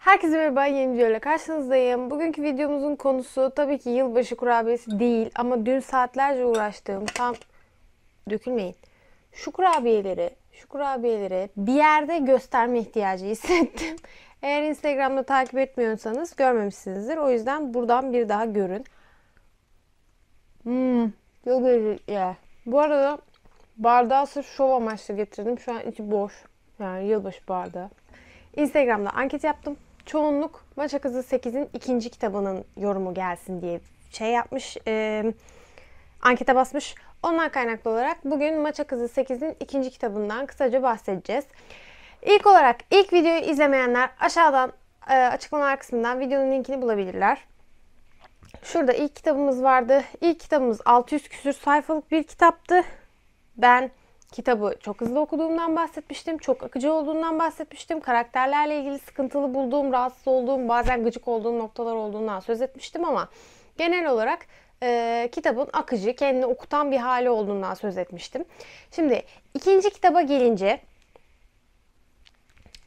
Herkese merhaba, yeni videoyla karşınızdayım. Bugünkü videomuzun konusu tabii ki yılbaşı kurabiyesi değil ama dün saatlerce uğraştığım tam dökülmeyin. Şu kurabiyeleri, şu kurabiyeleri bir yerde gösterme ihtiyacı hissettim. Eğer Instagram'da takip etmiyorsanız görmemişsinizdir. O yüzden buradan bir daha görün. Hmm, çok ya. Bu arada bardağı sırf şov amaçlı getirdim. Şu an içi boş. Yani yılbaşı bardağı. Instagram'da anket yaptım çoğunluk Maça Kızı 8'in ikinci kitabının yorumu gelsin diye şey yapmış, e, ankete basmış. Ondan kaynaklı olarak bugün Maça Kızı 8'in ikinci kitabından kısaca bahsedeceğiz. İlk olarak ilk videoyu izlemeyenler aşağıdan e, açıklamalar kısmından videonun linkini bulabilirler. Şurada ilk kitabımız vardı. İlk kitabımız 600 küsür sayfalık bir kitaptı. Ben Kitabı çok hızlı okuduğumdan bahsetmiştim. Çok akıcı olduğundan bahsetmiştim. Karakterlerle ilgili sıkıntılı bulduğum, rahatsız olduğum, bazen gıcık olduğum noktalar olduğundan söz etmiştim ama genel olarak e, kitabın akıcı, kendini okutan bir hali olduğundan söz etmiştim. Şimdi ikinci kitaba gelince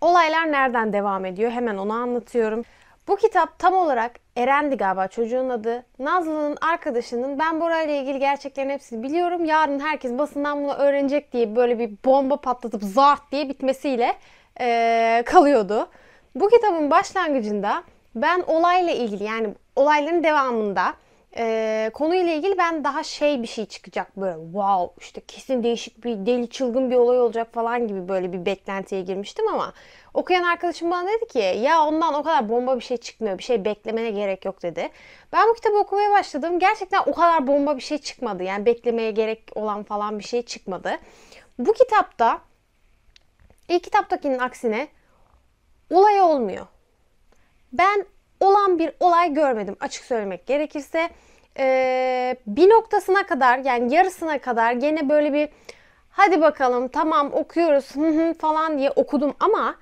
olaylar nereden devam ediyor hemen onu anlatıyorum. Bu kitap tam olarak Eren'di galiba çocuğun adı. Nazlı'nın arkadaşının ben Bora ile ilgili gerçeklerin hepsini biliyorum. Yarın herkes basından bunu öğrenecek diye böyle bir bomba patlatıp zart diye bitmesiyle ee, kalıyordu. Bu kitabın başlangıcında ben olayla ilgili yani olayların devamında e, konuyla ilgili ben daha şey bir şey çıkacak böyle wow işte kesin değişik bir deli çılgın bir olay olacak falan gibi böyle bir beklentiye girmiştim ama Okuyan arkadaşım bana dedi ki ya ondan o kadar bomba bir şey çıkmıyor. Bir şey beklemene gerek yok dedi. Ben bu kitabı okumaya başladım. Gerçekten o kadar bomba bir şey çıkmadı. Yani beklemeye gerek olan falan bir şey çıkmadı. Bu kitapta ilk kitaptakinin aksine olay olmuyor. Ben olan bir olay görmedim açık söylemek gerekirse. Ee, bir noktasına kadar yani yarısına kadar gene böyle bir hadi bakalım tamam okuyoruz falan diye okudum ama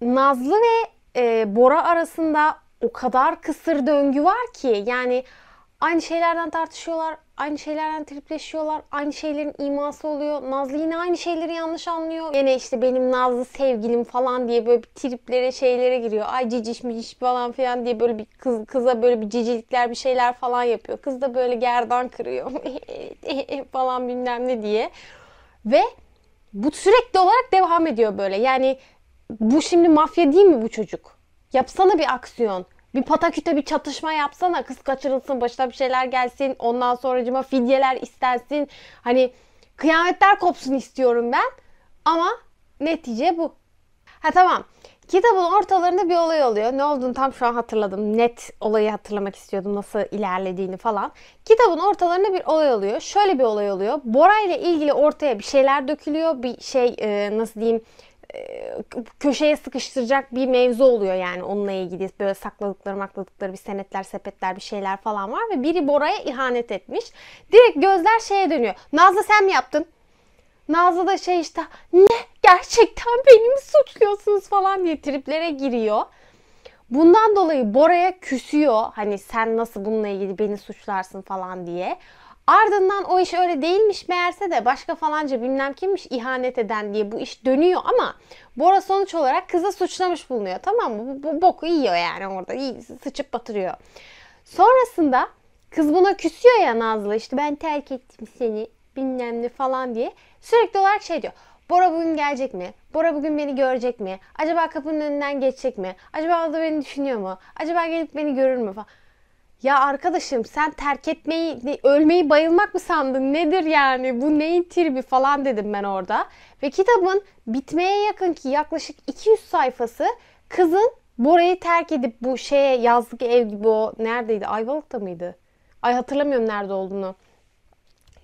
Nazlı ve e, Bora arasında o kadar kısır döngü var ki yani aynı şeylerden tartışıyorlar, aynı şeylerden tripleşiyorlar, aynı şeylerin iması oluyor. Nazlı yine aynı şeyleri yanlış anlıyor. Yine işte benim Nazlı sevgilim falan diye böyle bir triplere şeylere giriyor. Ay ciciş miciş falan filan diye böyle bir kız, kıza böyle bir cicilikler bir şeyler falan yapıyor. Kız da böyle gerdan kırıyor falan bilmem ne diye. Ve bu sürekli olarak devam ediyor böyle. Yani bu şimdi mafya değil mi bu çocuk? Yapsana bir aksiyon. Bir pataküte bir çatışma yapsana. Kız kaçırılsın, başına bir şeyler gelsin. Ondan sonra sonracıma fidyeler istensin. Hani kıyametler kopsun istiyorum ben. Ama netice bu. Ha tamam. Kitabın ortalarında bir olay oluyor. Ne olduğunu tam şu an hatırladım. Net olayı hatırlamak istiyordum. Nasıl ilerlediğini falan. Kitabın ortalarında bir olay oluyor. Şöyle bir olay oluyor. Bora ile ilgili ortaya bir şeyler dökülüyor. Bir şey e, nasıl diyeyim köşeye sıkıştıracak bir mevzu oluyor yani onunla ilgili böyle sakladıkları makladıkları bir senetler sepetler bir şeyler falan var ve biri Bora'ya ihanet etmiş. Direkt gözler şeye dönüyor. Nazlı sen mi yaptın? Nazlı da şey işte ne gerçekten beni mi suçluyorsunuz falan diye triplere giriyor. Bundan dolayı Bora'ya küsüyor. Hani sen nasıl bununla ilgili beni suçlarsın falan diye. Ardından o iş öyle değilmiş meğerse de başka falanca bilmem kimmiş ihanet eden diye bu iş dönüyor ama Bora sonuç olarak kıza suçlamış bulunuyor tamam mı? Bu, bu boku yiyor yani orada iyi, sıçıp batırıyor. Sonrasında kız buna küsüyor ya Nazlı işte ben terk ettim seni bilmem ne falan diye sürekli olarak şey diyor. Bora bugün gelecek mi? Bora bugün beni görecek mi? Acaba kapının önünden geçecek mi? Acaba o da beni düşünüyor mu? Acaba gelip beni görür mü falan. Ya arkadaşım sen terk etmeyi, ölmeyi bayılmak mı sandın? Nedir yani? Bu neyin tribi falan dedim ben orada. Ve kitabın bitmeye yakın ki yaklaşık 200 sayfası kızın Bora'yı terk edip bu şeye yazlık ev gibi o neredeydi? Ayvalık'ta mıydı? Ay hatırlamıyorum nerede olduğunu.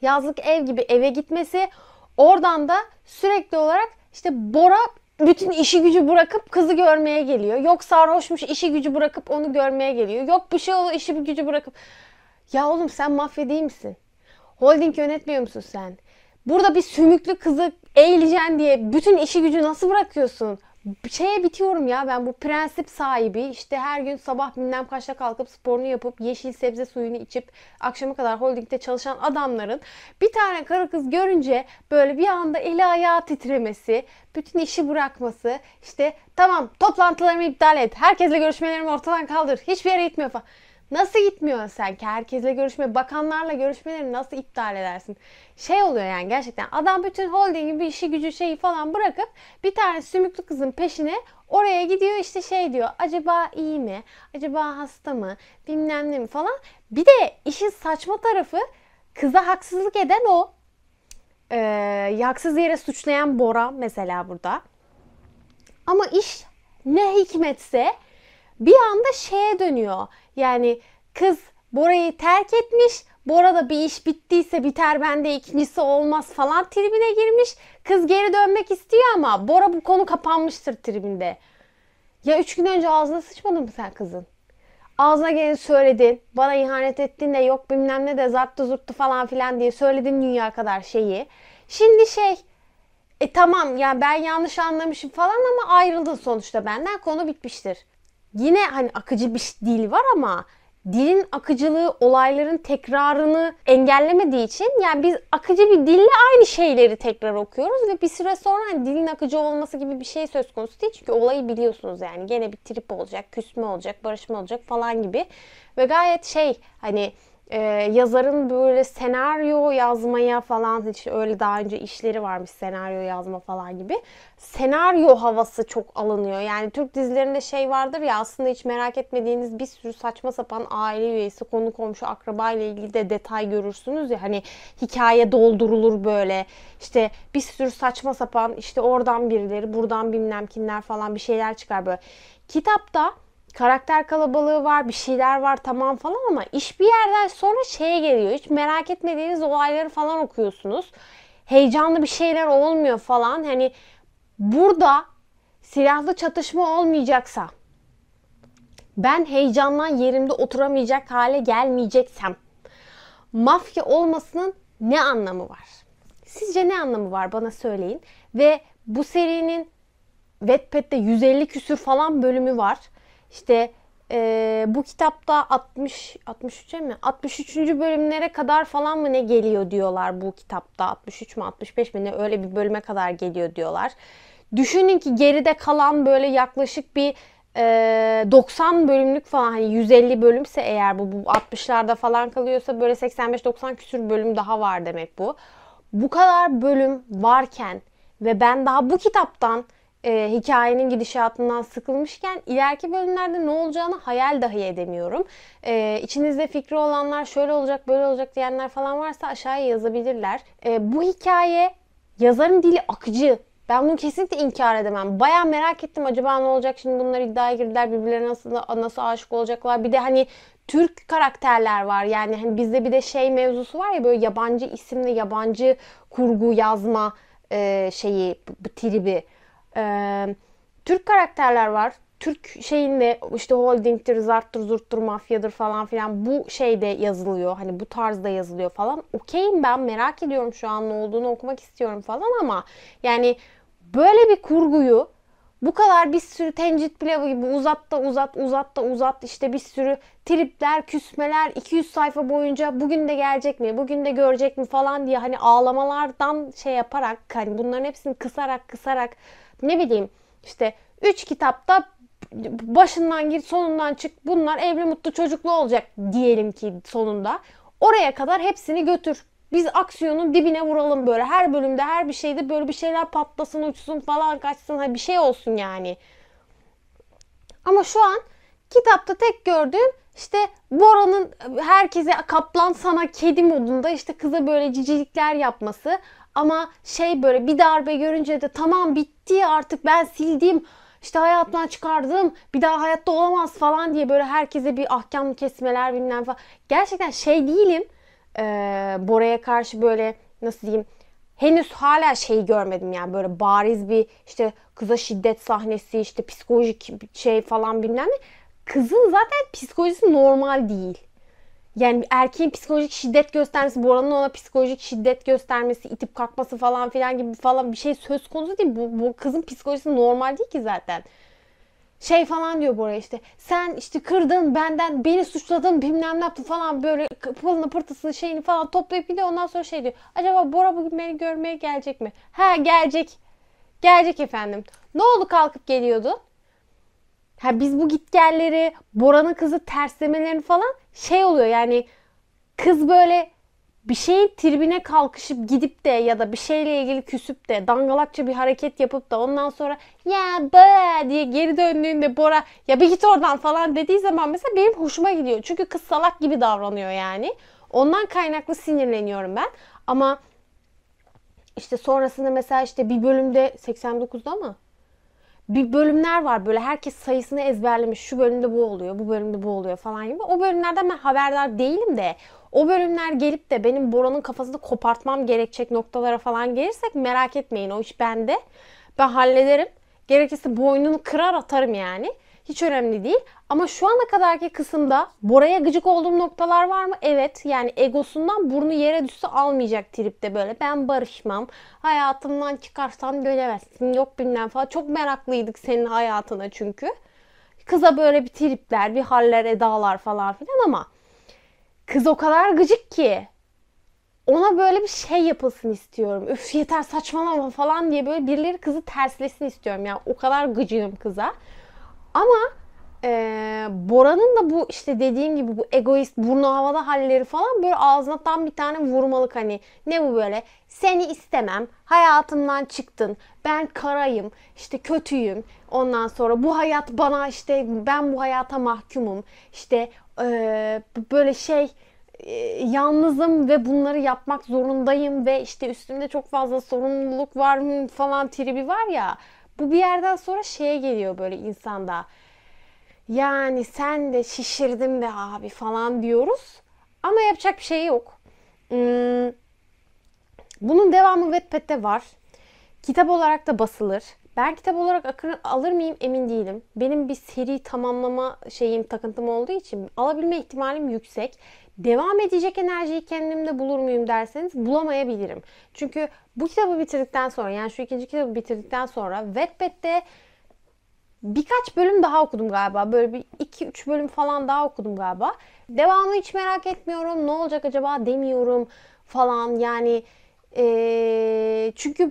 Yazlık ev gibi eve gitmesi oradan da sürekli olarak işte Bora bütün işi gücü bırakıp kızı görmeye geliyor. Yok sarhoşmuş işi gücü bırakıp onu görmeye geliyor. Yok bir şey olur işi gücü bırakıp. Ya oğlum sen mafya değil misin? Holding yönetmiyor musun sen? Burada bir sümüklü kızı eğileceksin diye bütün işi gücü nasıl bırakıyorsun? şeye bitiyorum ya ben bu prensip sahibi işte her gün sabah bilmem kaçta kalkıp sporunu yapıp yeşil sebze suyunu içip akşama kadar holdingde çalışan adamların bir tane karı kız görünce böyle bir anda eli ayağı titremesi, bütün işi bırakması işte tamam toplantılarımı iptal et, herkesle görüşmelerimi ortadan kaldır, hiçbir yere gitmiyor falan. Nasıl gitmiyorsun sen ki? Herkesle görüşme, bakanlarla görüşmeleri nasıl iptal edersin? Şey oluyor yani gerçekten adam bütün holdingi bir işi gücü şeyi falan bırakıp bir tane sümüklü kızın peşine oraya gidiyor işte şey diyor. Acaba iyi mi? Acaba hasta mı? Bilmem ne mi falan. Bir de işin saçma tarafı kıza haksızlık eden o. Ee, yaksız yere suçlayan Bora mesela burada. Ama iş ne hikmetse bir anda şeye dönüyor. Yani kız Bora'yı terk etmiş. Bora da bir iş bittiyse biter bende ikincisi olmaz falan tribine girmiş. Kız geri dönmek istiyor ama Bora bu konu kapanmıştır tribinde. Ya üç gün önce ağzına sıçmadın mı sen kızın? Ağzına geleni söyledin. Bana ihanet ettin de yok bilmem ne de zarttı zurttu falan filan diye söyledin dünya kadar şeyi. Şimdi şey e tamam yani ben yanlış anlamışım falan ama ayrıldın sonuçta benden konu bitmiştir yine hani akıcı bir dil var ama dilin akıcılığı olayların tekrarını engellemediği için yani biz akıcı bir dille aynı şeyleri tekrar okuyoruz ve bir süre sonra hani dilin akıcı olması gibi bir şey söz konusu değil. Çünkü olayı biliyorsunuz yani gene bir trip olacak, küsme olacak, barışma olacak falan gibi ve gayet şey hani e, yazarın böyle senaryo yazmaya falan hiç öyle daha önce işleri varmış senaryo yazma falan gibi. Senaryo havası çok alınıyor. Yani Türk dizilerinde şey vardır ya aslında hiç merak etmediğiniz bir sürü saçma sapan aile üyesi, konu komşu, akraba ile ilgili de detay görürsünüz ya hani hikaye doldurulur böyle. İşte bir sürü saçma sapan işte oradan birileri, buradan bilmem kimler falan bir şeyler çıkar böyle. Kitapta karakter kalabalığı var, bir şeyler var tamam falan ama iş bir yerden sonra şeye geliyor. Hiç merak etmediğiniz olayları falan okuyorsunuz. Heyecanlı bir şeyler olmuyor falan. Hani burada silahlı çatışma olmayacaksa ben heyecandan yerimde oturamayacak hale gelmeyeceksem mafya olmasının ne anlamı var? Sizce ne anlamı var bana söyleyin. Ve bu serinin Wattpad'de 150 küsür falan bölümü var işte e, bu kitapta 60 63 mi? 63. bölümlere kadar falan mı ne geliyor diyorlar bu kitapta. 63 mi 65 mi ne öyle bir bölüme kadar geliyor diyorlar. Düşünün ki geride kalan böyle yaklaşık bir 90 e, bölümlük falan hani 150 bölümse eğer bu, bu 60'larda falan kalıyorsa böyle 85-90 küsür bölüm daha var demek bu. Bu kadar bölüm varken ve ben daha bu kitaptan e, hikayenin gidişatından sıkılmışken ileriki bölümlerde ne olacağını hayal dahi edemiyorum. E, içinizde fikri olanlar şöyle olacak böyle olacak diyenler falan varsa aşağıya yazabilirler. E, bu hikaye yazarın dili akıcı. Ben bunu kesinlikle inkar edemem. Baya merak ettim acaba ne olacak şimdi bunlar iddiaya girdiler birbirlerine nasıl nasıl aşık olacaklar. Bir de hani Türk karakterler var. Yani hani bizde bir de şey mevzusu var ya böyle yabancı isimle yabancı kurgu yazma e, şeyi bu, bu e, Türk karakterler var. Türk şeyinde işte holdingtir, zarttır, zurttur, mafyadır falan filan bu şeyde yazılıyor. Hani bu tarzda yazılıyor falan. Okeyim ben merak ediyorum şu an ne olduğunu okumak istiyorum falan ama yani böyle bir kurguyu bu kadar bir sürü tencit pilavı gibi uzat da uzat uzat da uzat işte bir sürü tripler, küsmeler 200 sayfa boyunca bugün de gelecek mi, bugün de görecek mi falan diye hani ağlamalardan şey yaparak hani bunların hepsini kısarak kısarak ne bileyim işte 3 kitapta başından gir sonundan çık bunlar evli mutlu çocuklu olacak diyelim ki sonunda. Oraya kadar hepsini götür. Biz aksiyonun dibine vuralım böyle. Her bölümde her bir şeyde böyle bir şeyler patlasın, uçsun falan kaçsın. Ha hani bir şey olsun yani. Ama şu an kitapta tek gördüğüm işte Bora'nın herkese kaplan sana kedi modunda işte kıza böyle cicilikler yapması. Ama şey böyle bir darbe görünce de tamam bitti artık ben sildim işte hayattan çıkardım bir daha hayatta olamaz falan diye böyle herkese bir ahkam kesmeler bilmem falan. Gerçekten şey değilim e, Bora'ya karşı böyle nasıl diyeyim henüz hala şeyi görmedim yani böyle bariz bir işte kıza şiddet sahnesi işte psikolojik şey falan bilmem ne. Kızın zaten psikolojisi normal değil. Yani erkeğin psikolojik şiddet göstermesi, Bora'nın ona psikolojik şiddet göstermesi, itip kalkması falan filan gibi falan bir şey söz konusu değil. Bu, bu kızın psikolojisi normal değil ki zaten şey falan diyor Bora işte sen işte kırdın benden beni suçladın bilmem ne yaptın falan böyle pılını pırtısını şeyini falan toplayıp gidiyor ondan sonra şey diyor acaba Bora bugün beni görmeye gelecek mi? Ha gelecek gelecek efendim ne oldu kalkıp geliyordu? Ha biz bu gitgelleri Bora'nın kızı terslemelerini falan şey oluyor yani kız böyle bir şeyin tribine kalkışıp gidip de ya da bir şeyle ilgili küsüp de dangalakça bir hareket yapıp da ondan sonra ya be diye geri döndüğünde Bora ya bir git oradan falan dediği zaman mesela benim hoşuma gidiyor. Çünkü kız salak gibi davranıyor yani. Ondan kaynaklı sinirleniyorum ben. Ama işte sonrasında mesela işte bir bölümde 89'da mı? bir bölümler var böyle herkes sayısını ezberlemiş. Şu bölümde bu oluyor, bu bölümde bu oluyor falan gibi. O bölümlerden ben haberdar değilim de o bölümler gelip de benim Bora'nın kafasını kopartmam gerekecek noktalara falan gelirsek merak etmeyin o iş bende. Ben hallederim. Gerekirse boynunu kırar atarım yani. Hiç önemli değil. Ama şu ana kadarki kısımda Bora'ya gıcık olduğum noktalar var mı? Evet. Yani egosundan burnu yere düşse almayacak tripte böyle. Ben barışmam. Hayatımdan çıkarsan dönemezsin. Yok bilmem falan. Çok meraklıydık senin hayatına çünkü. Kıza böyle bir tripler, bir haller, edalar falan filan ama Kız o kadar gıcık ki. Ona böyle bir şey yapılsın istiyorum. Üf yeter saçmalama falan diye böyle birileri kızı terslesin istiyorum. Yani o kadar gıcığım kıza. Ama ee, Bora'nın da bu işte dediğim gibi bu egoist burnu havada halleri falan böyle ağzına tam bir tane vurmalık hani ne bu böyle seni istemem hayatımdan çıktın ben karayım işte kötüyüm ondan sonra bu hayat bana işte ben bu hayata mahkumum işte e, böyle şey yalnızım ve bunları yapmak zorundayım ve işte üstümde çok fazla sorumluluk var falan tribi var ya bu bir yerden sonra şeye geliyor böyle insanda yani sen de şişirdin be abi falan diyoruz. Ama yapacak bir şey yok. Hmm. Bunun devamı Wattpad'de var. Kitap olarak da basılır. Ben kitap olarak akır, alır mıyım emin değilim. Benim bir seri tamamlama şeyim takıntım olduğu için alabilme ihtimalim yüksek. Devam edecek enerjiyi kendimde bulur muyum derseniz bulamayabilirim. Çünkü bu kitabı bitirdikten sonra yani şu ikinci kitabı bitirdikten sonra Wattpad'de Birkaç bölüm daha okudum galiba. Böyle bir 2-3 bölüm falan daha okudum galiba. Devamı hiç merak etmiyorum. Ne olacak acaba demiyorum falan. Yani ee, çünkü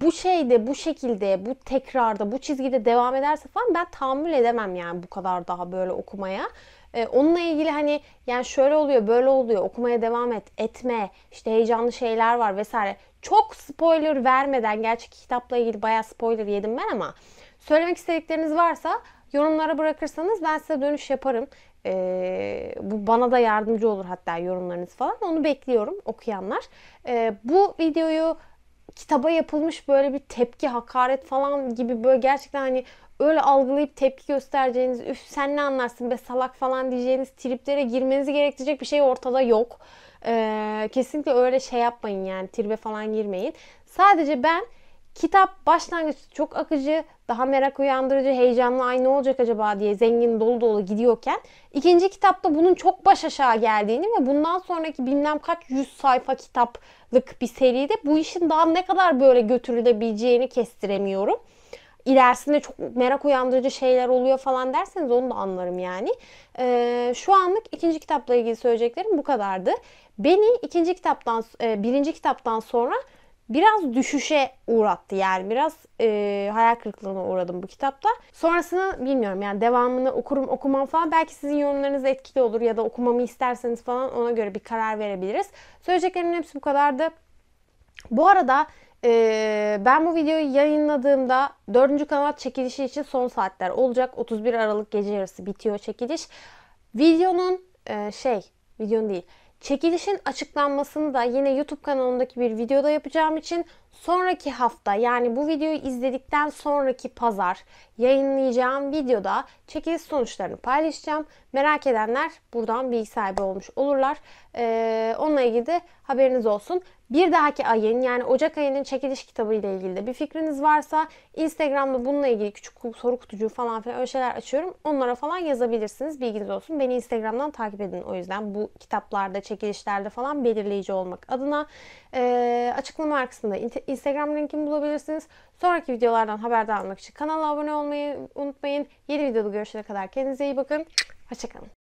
bu şeyde, bu şekilde, bu tekrarda, bu çizgide devam ederse falan ben tahammül edemem yani bu kadar daha böyle okumaya. Ee, onunla ilgili hani yani şöyle oluyor, böyle oluyor, okumaya devam et, etme, işte heyecanlı şeyler var vesaire. Çok spoiler vermeden, gerçek kitapla ilgili bayağı spoiler yedim ben ama Söylemek istedikleriniz varsa yorumlara bırakırsanız ben size dönüş yaparım. E, bu bana da yardımcı olur hatta yorumlarınız falan. Onu bekliyorum okuyanlar. E, bu videoyu kitaba yapılmış böyle bir tepki, hakaret falan gibi böyle gerçekten hani öyle algılayıp tepki göstereceğiniz, üf sen ne anlarsın be salak falan diyeceğiniz triplere girmenizi gerektirecek bir şey ortada yok. Ee, kesinlikle öyle şey yapmayın yani tribe falan girmeyin. Sadece ben Kitap başlangıç çok akıcı, daha merak uyandırıcı, heyecanlı, ay ne olacak acaba diye zengin dolu dolu gidiyorken ikinci kitapta bunun çok baş aşağı geldiğini ve bundan sonraki bilmem kaç yüz sayfa kitaplık bir seride bu işin daha ne kadar böyle götürülebileceğini kestiremiyorum. İlerisinde çok merak uyandırıcı şeyler oluyor falan derseniz onu da anlarım yani. Ee, şu anlık ikinci kitapla ilgili söyleyeceklerim bu kadardı. Beni ikinci kitaptan, e, birinci kitaptan sonra biraz düşüşe uğrattı yani biraz e, hayal kırıklığına uğradım bu kitapta. Sonrasını bilmiyorum yani devamını okurum okumam falan belki sizin yorumlarınız etkili olur ya da okumamı isterseniz falan ona göre bir karar verebiliriz. Söyleyeceklerimin hepsi bu kadardı. Bu arada ee, ben bu videoyu yayınladığımda 4. kanal çekilişi için son saatler olacak. 31 Aralık gece yarısı bitiyor çekiliş. Videonun e, şey, videonun değil. Çekilişin açıklanmasını da yine YouTube kanalındaki bir videoda yapacağım için Sonraki hafta yani bu videoyu izledikten sonraki pazar yayınlayacağım videoda çekiliş sonuçlarını paylaşacağım. Merak edenler buradan bilgi sahibi olmuş olurlar. Ee, onunla ilgili de haberiniz olsun. Bir dahaki ayın yani Ocak ayının çekiliş kitabı ile ilgili de bir fikriniz varsa Instagram'da bununla ilgili küçük soru kutucuğu falan filan öyle şeyler açıyorum. Onlara falan yazabilirsiniz. Bilginiz olsun. Beni Instagram'dan takip edin o yüzden bu kitaplarda, çekilişlerde falan belirleyici olmak adına. E, açıklama arkasında Instagram linkimi bulabilirsiniz. Sonraki videolardan haberdar olmak için kanala abone olmayı unutmayın. Yeni videoda görüşene kadar kendinize iyi bakın. Hoşçakalın.